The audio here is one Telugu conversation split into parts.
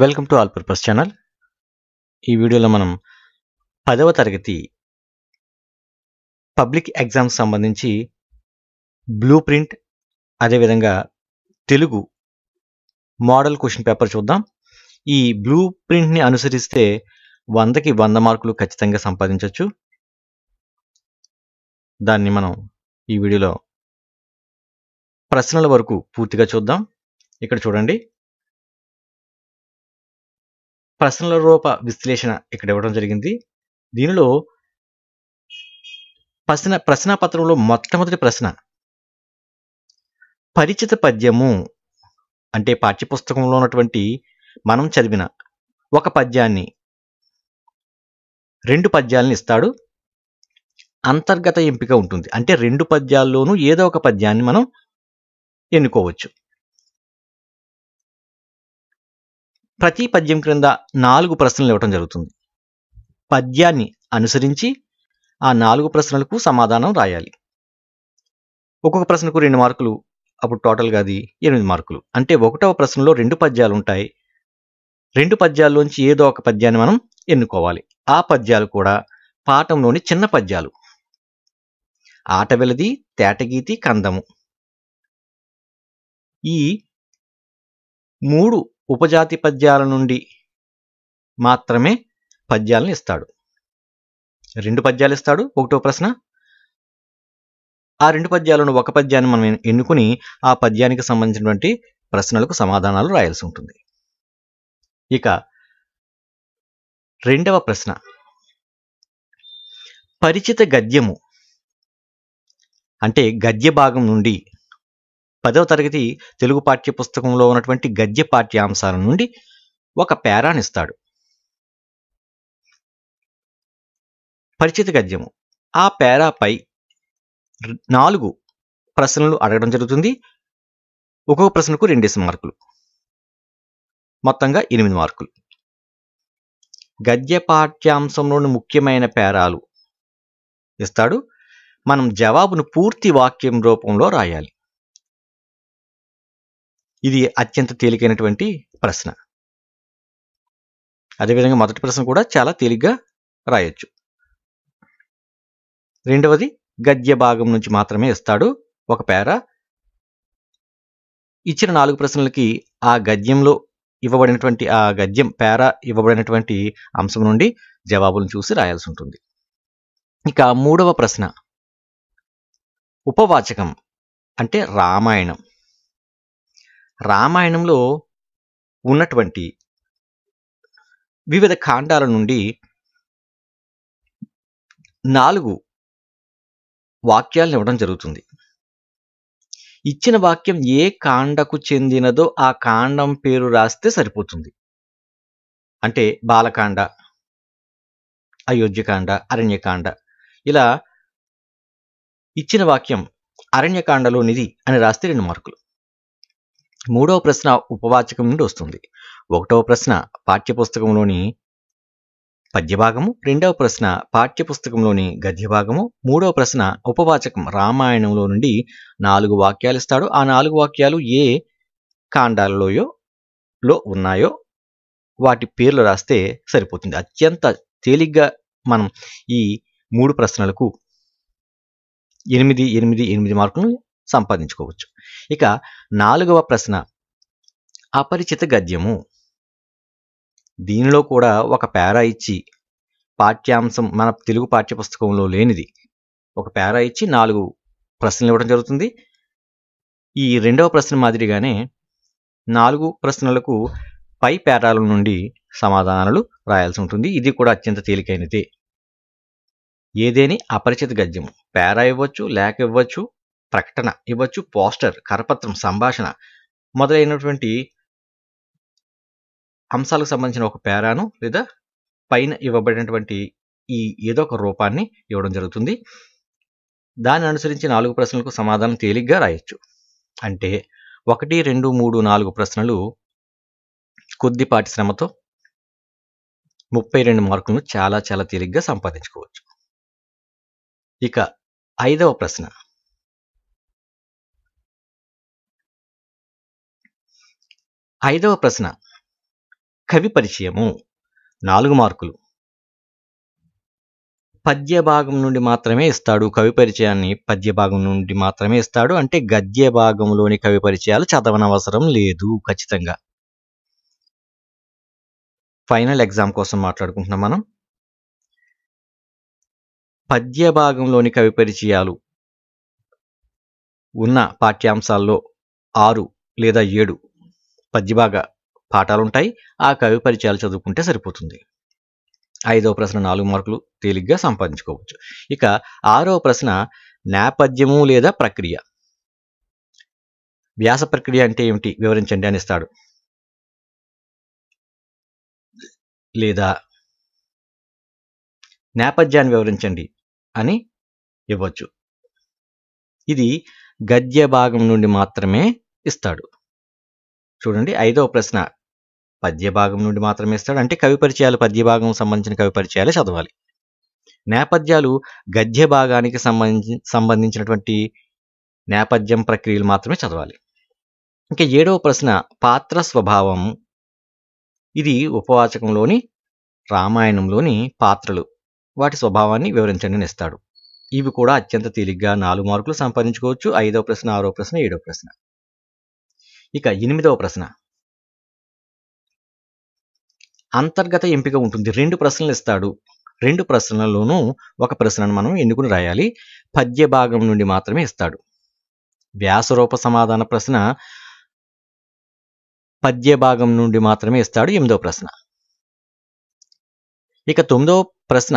Welcome to all purpose channel ఈ వీడియోలో మనం పదవ తరగతి పబ్లిక్ ఎగ్జామ్ సంబంధించి బ్లూ ప్రింట్ అదేవిధంగా తెలుగు మోడల్ క్వశ్చన్ పేపర్ చూద్దాం ఈ బ్లూ ప్రింట్ని అనుసరిస్తే వందకి వంద మార్కులు ఖచ్చితంగా సంపాదించవచ్చు దాన్ని మనం ఈ వీడియోలో ప్రశ్నల వరకు పూర్తిగా చూద్దాం ఇక్కడ చూడండి ప్రశ్నల రూప విశ్లేషణ ఇక్కడ ఇవ్వడం జరిగింది దీనిలో ప్రశ్న ప్రశ్న పత్రంలో మొట్టమొదటి ప్రశ్న పరిచిత పద్యము అంటే పాఠ్యపుస్తకంలో ఉన్నటువంటి మనం చదివిన ఒక పద్యాన్ని రెండు పద్యాలను ఇస్తాడు అంతర్గత ఎంపిక ఉంటుంది అంటే రెండు పద్యాల్లోనూ ఏదో ఒక పద్యాన్ని మనం ఎన్నుకోవచ్చు ప్రతి పద్యం క్రింద నాలుగు ప్రశ్నలు ఇవ్వటం జరుగుతుంది పద్యాన్ని అనుసరించి ఆ నాలుగు ప్రశ్నలకు సమాధానం రాయాలి ఒక్కొక్క ప్రశ్నకు రెండు మార్కులు అప్పుడు టోటల్గా అది ఎనిమిది మార్కులు అంటే ఒకటవ ప్రశ్నలో రెండు పద్యాలు ఉంటాయి రెండు పద్యాల్లోంచి ఏదో ఒక పద్యాన్ని మనం ఎన్నుకోవాలి ఆ పద్యాలు కూడా పాఠంలోని చిన్న పద్యాలు ఆట వెలది తేటగీతి కందము ఈ మూడు ఉపజాతి పద్యాల నుండి మాత్రమే పద్యాలను ఇస్తాడు రెండు పద్యాలు ఇస్తాడు ఒకటో ప్రశ్న ఆ రెండు పద్యాలను ఒక పద్యాన్ని మనం ఎన్నుకుని ఆ పద్యానికి సంబంధించినటువంటి ప్రశ్నలకు సమాధానాలు రాయాల్సి ఉంటుంది ఇక రెండవ ప్రశ్న పరిచిత గద్యము అంటే గద్య భాగం నుండి పదవ తరగతి తెలుగు పాఠ్యపుస్తకంలో ఉన్నటువంటి గద్య పాఠ్యాంశాల నుండి ఒక పేరానిస్తాడు పరిచిత గద్యము ఆ పేరాపై నాలుగు ప్రశ్నలు అడగడం జరుగుతుంది ఒక్కొక్క ప్రశ్నకు రెండేసి మార్కులు మొత్తంగా ఎనిమిది మార్కులు గద్య పాఠ్యాంశంలోని ముఖ్యమైన పేరాలు ఇస్తాడు మనం జవాబును పూర్తి వాక్యం రూపంలో రాయాలి ఇది అత్యంత తేలికైనటువంటి ప్రశ్న అదేవిధంగా మొదటి ప్రశ్న కూడా చాలా తేలిగ్గా రాయొచ్చు రెండవది గద్య భాగం నుంచి మాత్రమే ఇస్తాడు ఒక పేర ఇచ్చిన నాలుగు ప్రశ్నలకి ఆ గద్యంలో ఇవ్వబడినటువంటి ఆ గద్యం పేర ఇవ్వబడినటువంటి అంశం నుండి జవాబులను చూసి రాయాల్సి ఉంటుంది ఇక మూడవ ప్రశ్న ఉపవాచకం అంటే రామాయణం రామాయణంలో ఉన్నటువంటి వివిధ కాండాల నుండి నాలుగు వాక్యాలను ఇవ్వడం జరుగుతుంది ఇచ్చిన వాక్యం ఏ కాండకు చెందినదో ఆ కాండం పేరు రాస్తే సరిపోతుంది అంటే బాలకాండ అయోధ్యకాండ అరణ్యకాండ ఇలా ఇచ్చిన వాక్యం అరణ్యకాండలోనిది అని రాస్తే రెండు మార్కులు మూడవ ప్రశ్న ఉపవాచకం నుండి వస్తుంది ఒకటవ ప్రశ్న పాఠ్యపుస్తకంలోని పద్యభాగము రెండవ ప్రశ్న పాఠ్యపుస్తకంలోని గద్యభాగము మూడవ ప్రశ్న ఉపవాచకం రామాయణంలో నుండి నాలుగు వాక్యాలు ఇస్తాడు ఆ నాలుగు వాక్యాలు ఏ కాండాలలోయో లో ఉన్నాయో వాటి పేర్లు రాస్తే సరిపోతుంది అత్యంత తేలిగ్గా మనం ఈ మూడు ప్రశ్నలకు ఎనిమిది ఎనిమిది ఎనిమిది మార్కులను సంపాదించుకోవచ్చు ఇక నాలుగవ ప్రశ్న అపరిచిత గద్యము దీనిలో కూడా ఒక పేరా ఇచ్చి పాఠ్యాంశం మన తెలుగు పాఠ్యపుస్తకంలో లేనిది ఒక పేరా ఇచ్చి నాలుగు ప్రశ్నలు ఇవ్వడం జరుగుతుంది ఈ రెండవ ప్రశ్న మాదిరిగానే నాలుగు ప్రశ్నలకు పై పేరాల నుండి సమాధానాలు రాయాల్సి ఉంటుంది ఇది కూడా అత్యంత తేలికైనదే ఏదేని అపరిచిత గద్యం పేరా ఇవ్వచ్చు లేక ఇవ్వచ్చు ప్రకటన ఇవ్వచ్చు పోస్టర్ కరపత్రం సంభాషణ మొదలైనటువంటి అంశాలకు సంబంధించిన ఒక పేరాను లేదా పైన ఇవ్వబడినటువంటి ఈ ఏదో ఒక రూపాన్ని ఇవ్వడం జరుగుతుంది దాన్ని అనుసరించి నాలుగు ప్రశ్నలకు సమాధానం తేలిగ్గా రాయొచ్చు అంటే ఒకటి రెండు మూడు నాలుగు ప్రశ్నలు కొద్దిపాటి శ్రమతో ముప్పై రెండు మార్కులను చాలా చాలా తేలిగ్గా సంపాదించుకోవచ్చు ఇక ఐదవ ప్రశ్న ఐదవ ప్రశ్న కవి పరిచయము నాలుగు మార్కులు పద్య భాగం నుండి మాత్రమే ఇస్తాడు కవి పరిచయాన్ని పద్య భాగం నుండి మాత్రమే ఇస్తాడు అంటే గద్య భాగంలోని కవి పరిచయాలు చదవనవసరం లేదు ఖచ్చితంగా ఫైనల్ ఎగ్జామ్ కోసం మాట్లాడుకుంటున్నాం మనం పద్య భాగంలోని కవి పరిచయాలు ఉన్న పాఠ్యాంశాల్లో ఆరు లేదా ఏడు పద్యభాగ పాఠాలుంటాయి ఆ కవి పరిచయాలు చదువుకుంటే సరిపోతుంది ఐదవ ప్రశ్న నాలుగు మార్కులు తేలిగ్గా సంపాదించుకోవచ్చు ఇక ఆరవ ప్రశ్న నేపథ్యము లేదా ప్రక్రియ వ్యాస ప్రక్రియ అంటే ఏమిటి వివరించండి అనిస్తాడు లేదా నేపథ్యాన్ని వివరించండి అని ఇవ్వచ్చు ఇది గద్య భాగం నుండి మాత్రమే ఇస్తాడు చూడండి ఐదవ ప్రశ్న పద్యభాగం నుండి మాత్రమే ఇస్తాడు అంటే కవి పరిచయాలు పద్యభాగం సంబంధించిన కవి పరిచయాలు చదవాలి నేపథ్యాలు గద్య భాగానికి సంబంధించి సంబంధించినటువంటి నేపథ్యం ప్రక్రియలు మాత్రమే చదవాలి ఇంకా ఏడవ ప్రశ్న పాత్ర స్వభావం ఇది ఉపవాచకంలోని రామాయణంలోని పాత్రలు వాటి స్వభావాన్ని వివరించండి ఇస్తాడు ఇవి కూడా అత్యంత తేలిగ్గా నాలుగు మార్కులు సంపాదించుకోవచ్చు ఐదో ప్రశ్న ఆరో ప్రశ్న ఏడవ ప్రశ్న ఇక ఎనిమిదవ ప్రశ్న అంతర్గత ఎంపిక ఉంటుంది రెండు ప్రశ్నలు ఇస్తాడు రెండు ప్రశ్నలలోనూ ఒక ప్రశ్నను మనం ఎన్నుకుని రాయాలి పద్య భాగం నుండి మాత్రమే ఇస్తాడు వ్యాసరూప సమాధాన ప్రశ్న పద్య భాగం నుండి మాత్రమే ఇస్తాడు ఎనిమిదవ ప్రశ్న ఇక తొమ్మిదవ ప్రశ్న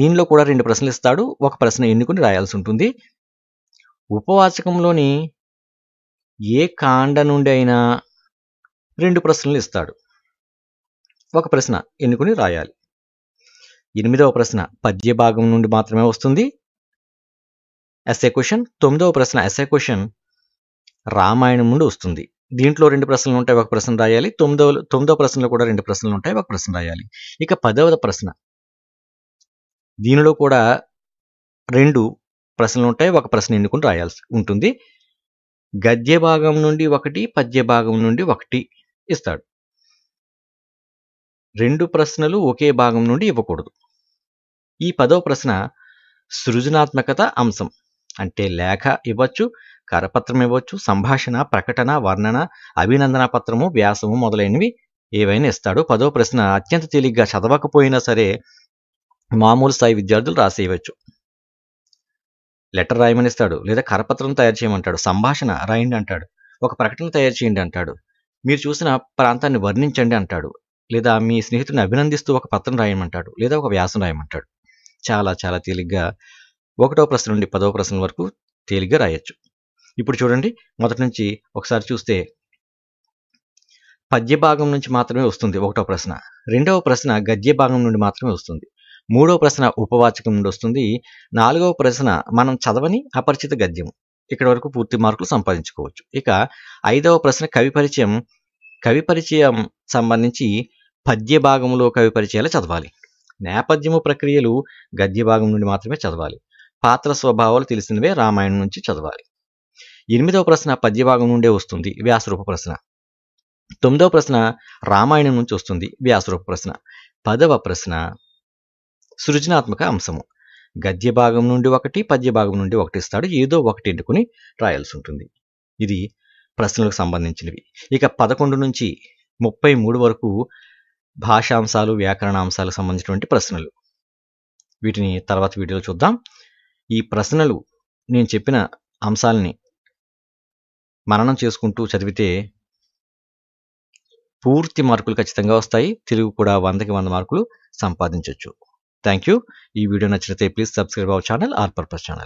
దీనిలో కూడా రెండు ప్రశ్నలు ఇస్తాడు ఒక ప్రశ్న ఎన్నుకుని రాయాల్సి ఉంటుంది ఉపవాచకంలోని ఏ కాండ నుండి అయినా రెండు ప్రశ్నలు ఇస్తాడు ఒక ప్రశ్న ఎన్నుకుని రాయాలి ఎనిమిదవ ప్రశ్న పద్య భాగం నుండి మాత్రమే వస్తుంది ఎస్ఏ క్వశ్చన్ తొమ్మిదవ ప్రశ్న ఎస్ఏ క్వశ్చన్ రామాయణం నుండి వస్తుంది దీంట్లో రెండు ప్రశ్నలు ఉంటాయి ఒక ప్రశ్న రాయాలి తొమ్మిదవ తొమ్మిదవ ప్రశ్నలో కూడా రెండు ప్రశ్నలు ఉంటాయి ఒక ప్రశ్న రాయాలి ఇక పదవ ప్రశ్న దీనిలో కూడా రెండు ప్రశ్నలు ఉంటాయి ఒక ప్రశ్న ఎన్నుకుని రాయాల్సి ఉంటుంది గద్య భాగం నుండి ఒకటి పద్య భాగం నుండి ఒకటి ఇస్తాడు రెండు ప్రశ్నలు ఒకే భాగం నుండి ఇవ్వకూడదు ఈ పదో ప్రశ్న సృజనాత్మకత అంశం అంటే లేఖ ఇవ్వచ్చు కరపత్రం ఇవ్వచ్చు సంభాషణ ప్రకటన వర్ణన అభినందన పత్రము వ్యాసము మొదలైనవి ఏవైనా ఇస్తాడు పదో ప్రశ్న అత్యంత తేలిగ్గా చదవకపోయినా సరే మామూలు స్థాయి విద్యార్థులు రాసేయవచ్చు లెటర్ రాయమనిస్తాడు లేదా కరపత్రం తయారు చేయమంటాడు సంభాషణ రాయండి అంటాడు ఒక ప్రకటన తయారు చేయండి అంటాడు మీరు చూసిన ప్రాంతాన్ని వర్ణించండి అంటాడు లేదా మీ స్నేహితుడిని అభినందిస్తూ ఒక పత్రం రాయమంటాడు లేదా ఒక వ్యాసం రాయమంటాడు చాలా చాలా తేలిగ్గా ఒకటో ప్రశ్న నుండి పదవ ప్రశ్న వరకు తేలిగ్గా రాయొచ్చు ఇప్పుడు చూడండి మొదటి నుంచి ఒకసారి చూస్తే పద్య భాగం నుంచి మాత్రమే వస్తుంది ఒకటో ప్రశ్న రెండవ ప్రశ్న గద్య భాగం నుండి మాత్రమే వస్తుంది మూడో ప్రశ్న ఉపవాచకం నుండి వస్తుంది నాలుగవ ప్రశ్న మనం చదవని అపరిచిత గద్యం ఇక్కడ వరకు పూర్తి మార్కులు సంపాదించుకోవచ్చు ఇక ఐదవ ప్రశ్న కవి పరిచయం కవి పరిచయం సంబంధించి పద్య భాగంలో కవి పరిచయాలు చదవాలి నేపథ్యము ప్రక్రియలు గద్య భాగం నుండి మాత్రమే చదవాలి పాత్ర స్వభావాలు తెలిసినవే రామాయణం నుంచి చదవాలి ఎనిమిదవ ప్రశ్న పద్య భాగం నుండే వస్తుంది వ్యాసరూప ప్రశ్న తొమ్మిదవ ప్రశ్న రామాయణం నుంచి వస్తుంది వ్యాసరూప ప్రశ్న పదవ ప్రశ్న సృజనాత్మక అంశము గద్య భాగం నుండి ఒకటి పద్య భాగం నుండి ఒకటి ఇస్తాడు ఏదో ఒకటి ఎన్నుకుని రాయాల్సి ఉంటుంది ఇది ప్రశ్నలకు సంబంధించినవి ఇక పదకొండు నుంచి ముప్పై మూడు వరకు భాషాంశాలు వ్యాకరణాంశాలకు సంబంధించినటువంటి ప్రశ్నలు వీటిని తర్వాత వీడియోలో చూద్దాం ఈ ప్రశ్నలు నేను చెప్పిన అంశాలని మననం చేసుకుంటూ చదివితే పూర్తి మార్కులు ఖచ్చితంగా వస్తాయి తెలుగు కూడా వందకి వంద మార్కులు సంపాదించవచ్చు Thank you. This video, please subscribe our channel, our purpose channel.